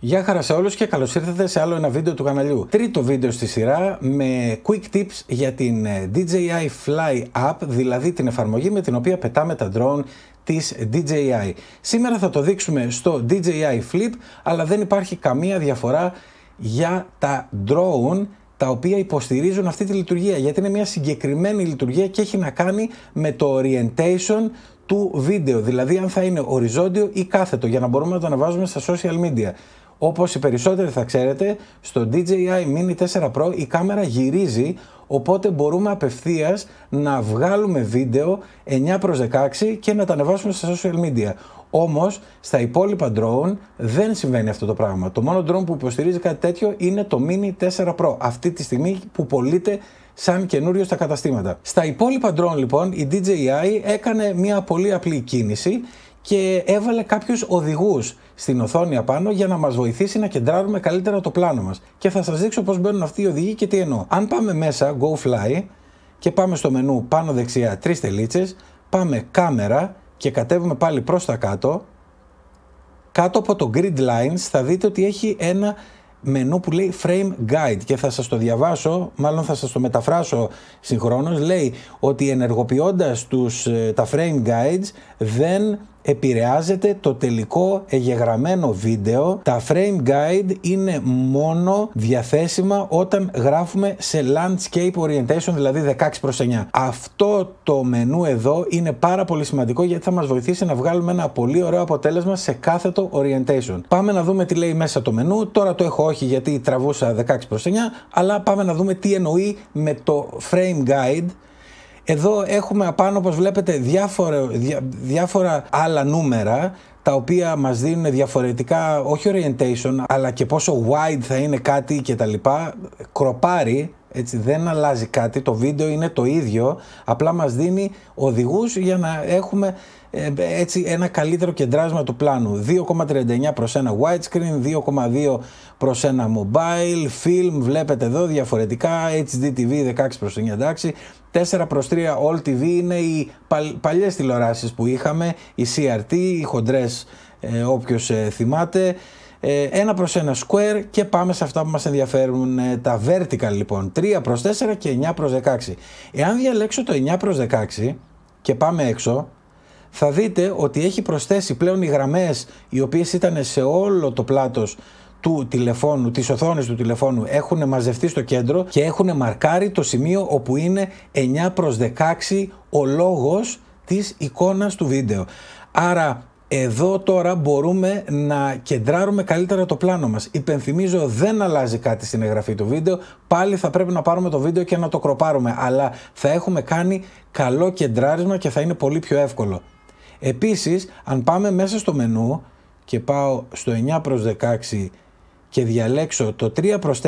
Γεια χαρά σε όλους και καλώς ήρθατε σε άλλο ένα βίντεο του καναλιού. Τρίτο βίντεο στη σειρά με quick tips για την ε, DJI Fly App, δηλαδή την εφαρμογή με την οποία πετάμε τα drone της DJI. Σήμερα θα το δείξουμε στο DJI Flip, αλλά δεν υπάρχει καμία διαφορά για τα drone τα οποία υποστηρίζουν αυτή τη λειτουργία, γιατί είναι μια συγκεκριμένη λειτουργία και έχει να κάνει με το orientation του βίντεο, δηλαδή αν θα είναι οριζόντιο ή κάθετο για να μπορούμε να το αναβάζουμε στα social media. Όπως οι περισσότεροι θα ξέρετε, στο DJI Mini 4 Pro η κάμερα γυρίζει, οπότε μπορούμε απευθείας να βγάλουμε βίντεο 9 προς 16 και να τα ανεβάσουμε στα social media. Όμως στα υπόλοιπα drone δεν συμβαίνει αυτό το πράγμα. Το μόνο drone που υποστηρίζει κάτι τέτοιο είναι το Mini 4 Pro, αυτή τη στιγμή που πωλείται σαν καινούριο στα καταστήματα. Στα υπόλοιπα drone λοιπόν η DJI έκανε μια πολύ απλή κίνηση και έβαλε κάποιους οδηγούς στην οθόνη απάνω για να μας βοηθήσει να κεντράρουμε καλύτερα το πλάνο μας. Και θα σας δείξω πώς μπαίνουν αυτοί οι οδηγοί και τι εννοώ. Αν πάμε μέσα, go fly, και πάμε στο μενού πάνω δεξιά τρεις τελίτσες, πάμε κάμερα και κατέβουμε πάλι προς τα κάτω, κάτω από το grid lines θα δείτε ότι έχει ένα μενού που λέει frame guide και θα σας το διαβάσω, μάλλον θα σας το μεταφράσω συγχρόνως, λέει ότι ενεργοποιώντας τους, ε, τα frame guides δεν επηρεάζεται το τελικό εγεγραμμένο βίντεο. Τα frame guide είναι μόνο διαθέσιμα όταν γράφουμε σε landscape orientation, δηλαδή 16 προς 9. Αυτό το μενού εδώ είναι πάρα πολύ σημαντικό γιατί θα μας βοηθήσει να βγάλουμε ένα πολύ ωραίο αποτέλεσμα σε κάθετο orientation. Πάμε να δούμε τι λέει μέσα το μενού. Τώρα το έχω όχι γιατί τραβούσα 16 προς 9, αλλά πάμε να δούμε τι εννοεί με το frame guide εδώ έχουμε απάνω, όπως βλέπετε, διάφορα, διάφορα άλλα νούμερα τα οποία μας δίνουν διαφορετικά, όχι orientation, αλλά και πόσο wide θα είναι κάτι και τα λοιπά, κροπάρει έτσι δεν αλλάζει κάτι, το βίντεο είναι το ίδιο, απλά μας δίνει οδηγούς για να έχουμε ε, έτσι ένα καλύτερο κεντράσμα του πλάνου. 2,39 προς ένα widescreen, 2,2 προς ένα mobile, film, βλέπετε εδώ διαφορετικά, HDTV 16 προς 9 εντάξει, 4 προς 3 All TV είναι οι παλιές τηλεοράσεις που είχαμε, οι CRT, οι χοντρές ε, όποιος ε, θυμάται, ε, ένα προς ένα square και πάμε σε αυτά που μας ενδιαφέρουν ε, τα vertical λοιπόν 3 προς 4 και 9 προς 16 εάν διαλέξω το 9 προς 16 και πάμε έξω θα δείτε ότι έχει προσθέσει πλέον οι γραμμές οι οποίες ήταν σε όλο το πλάτος του τηλεφώνου, τις οθόνες του τηλεφώνου έχουν μαζευτεί στο κέντρο και έχουν μαρκάρει το σημείο όπου είναι 9 προς 16 ο λόγος της εικόνας του βίντεο. Άρα εδώ τώρα μπορούμε να κεντράρουμε καλύτερα το πλάνο μας. Υπενθυμίζω δεν αλλάζει κάτι στην εγγραφή του βίντεο, πάλι θα πρέπει να πάρουμε το βίντεο και να το κροπάρουμε, αλλά θα έχουμε κάνει καλό κεντράρισμα και θα είναι πολύ πιο εύκολο. Επίσης, αν πάμε μέσα στο μενού και πάω στο 9 προς 16 και διαλέξω το 3 προς 4,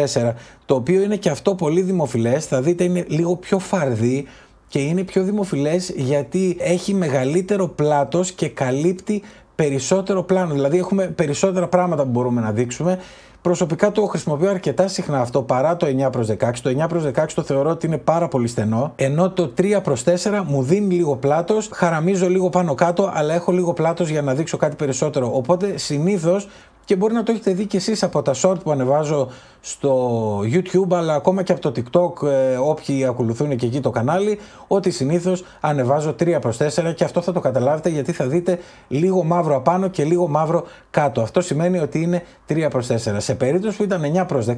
το οποίο είναι και αυτό πολύ δημοφιλές, θα δείτε είναι λίγο πιο φαρδί, και είναι πιο δημοφιλές γιατί έχει μεγαλύτερο πλάτος και καλύπτει περισσότερο πλάνο. Δηλαδή έχουμε περισσότερα πράγματα που μπορούμε να δείξουμε. Προσωπικά το χρησιμοποιώ αρκετά συχνά αυτό παρά το 9 προς 16. Το 9 προς 16 το θεωρώ ότι είναι πάρα πολύ στενό, ενώ το 3 προς 4 μου δίνει λίγο πλάτος, χαραμίζω λίγο πάνω κάτω, αλλά έχω λίγο πλάτος για να δείξω κάτι περισσότερο. Οπότε συνήθως και μπορεί να το έχετε δει και εσείς από τα short που ανεβάζω στο YouTube αλλά ακόμα και από το TikTok ε, όποιοι ακολουθούν και εκεί το κανάλι ότι συνήθως ανεβάζω 3 προς 4 και αυτό θα το καταλάβετε γιατί θα δείτε λίγο μαύρο απάνω και λίγο μαύρο κάτω. Αυτό σημαίνει ότι είναι 3 προς 4. Σε περίπτωση που ήταν 9 προς 16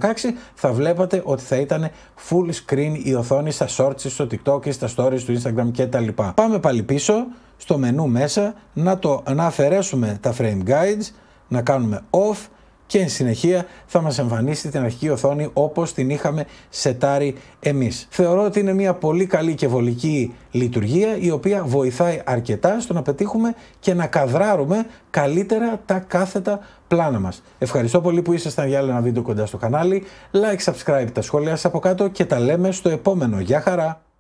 θα βλέπατε ότι θα ήταν full screen η οθόνη στα shorts, στο TikTok, στα stories του Instagram κτλ. Πάμε πάλι πίσω στο μενού μέσα να, το, να αφαιρέσουμε τα frame guides να κάνουμε off και εν συνεχεία θα μας εμφανίσει την αρχική οθόνη όπως την είχαμε σετάρει εμείς. Θεωρώ ότι είναι μια πολύ καλή και βολική λειτουργία η οποία βοηθάει αρκετά στο να πετύχουμε και να καδράρουμε καλύτερα τα κάθετα πλάνα μας. Ευχαριστώ πολύ που ήσασταν για άλλο ένα βίντεο κοντά στο κανάλι. Like, subscribe, τα σχόλια σας από κάτω και τα λέμε στο επόμενο. Γεια χαρά!